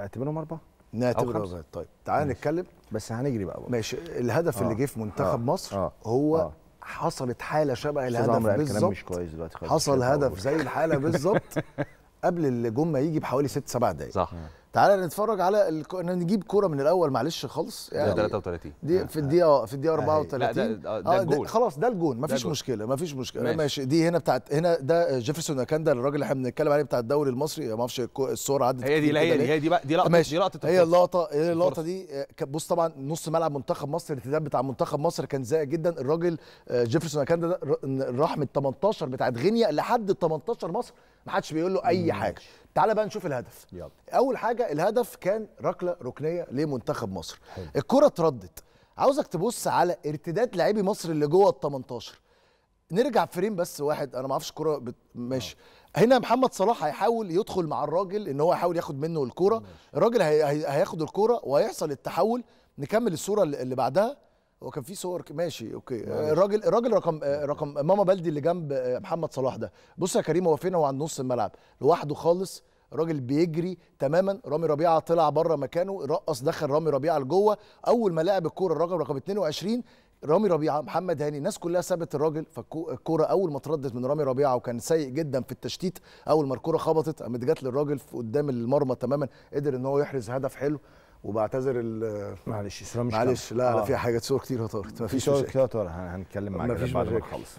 اعتبرهم اربعه نعتبر اربعه طيب تعال نتكلم بس هنجري بقى بقى ماشي الهدف آه. اللي جه في منتخب آه. مصر آه. هو آه. حصلت حاله شبه الهدف بالظبط حصل هدف زي الحاله بالظبط قبل الجون ما يجي بحوالي ست سبع دقائق صح تعالى نتفرج على ال... نجيب كوره من الاول معلش خالص يعني 33 دي آه. في الدقيقه في الدقيقه 34 آه. ده, ده, آه، الجول خلاص ده الجون مفيش مشكله مفيش مشكله ماشي. ماشي دي هنا بتاعت هنا ده جيفرسون اكاندا الراجل اللي احنا بنتكلم عليه بتاع الدوري المصري ما اعرفش الصوره عدت هي دي هي دي هي دي بقى دي لقطه ماشي. دي لقطه هي اللقطه هي اللقطه دي بص طبعا نص ملعب منتخب مصر الارتداد بتاع منتخب مصر كان زايد جدا الراجل جيفرسون اكاندا ده راح من 18 بتاعت غينيا لحد 18 مصر ما حدش بيقول له اي حاجه تعال بقى نشوف الهدف يلا. اول حاجه الهدف كان ركله ركنيه لمنتخب مصر حلو. الكره اتردت عاوزك تبص على ارتداد لاعبي مصر اللي جوه ال 18 نرجع فريم بس واحد انا ما اعرفش الكوره بت... ماشي أوه. هنا محمد صلاح هيحاول يدخل مع الراجل ان هو يحاول ياخد منه الكوره الراجل هي... هياخد الكوره وهيحصل التحول نكمل الصوره اللي بعدها هو كان في صور ماشي اوكي آه، الراجل الراجل رقم آه، رقم ماما بلدي اللي جنب آه، محمد صلاح ده بص يا كريم هو فين هو عند نص الملعب لوحده خالص الراجل بيجري تماما رامي ربيعه طلع بره مكانه رقص دخل رامي ربيعه لجوه اول ما لعب الكوره الرقم رقم 22 رامي ربيعه محمد هاني الناس كلها سابت الراجل فالكوره اول ما اتردت من رامي ربيعه وكان سيء جدا في التشتيت اول ما الكوره خبطت قامت جت للراجل قدام المرمى تماما قدر ان هو يحرز هدف حلو وبعتذر معلش اسلام معلش لا آه. لا في آه. حاجات صور كتير هطارت مفيش صور كتير هطارت هنتكلم معاك بعد ما نخلص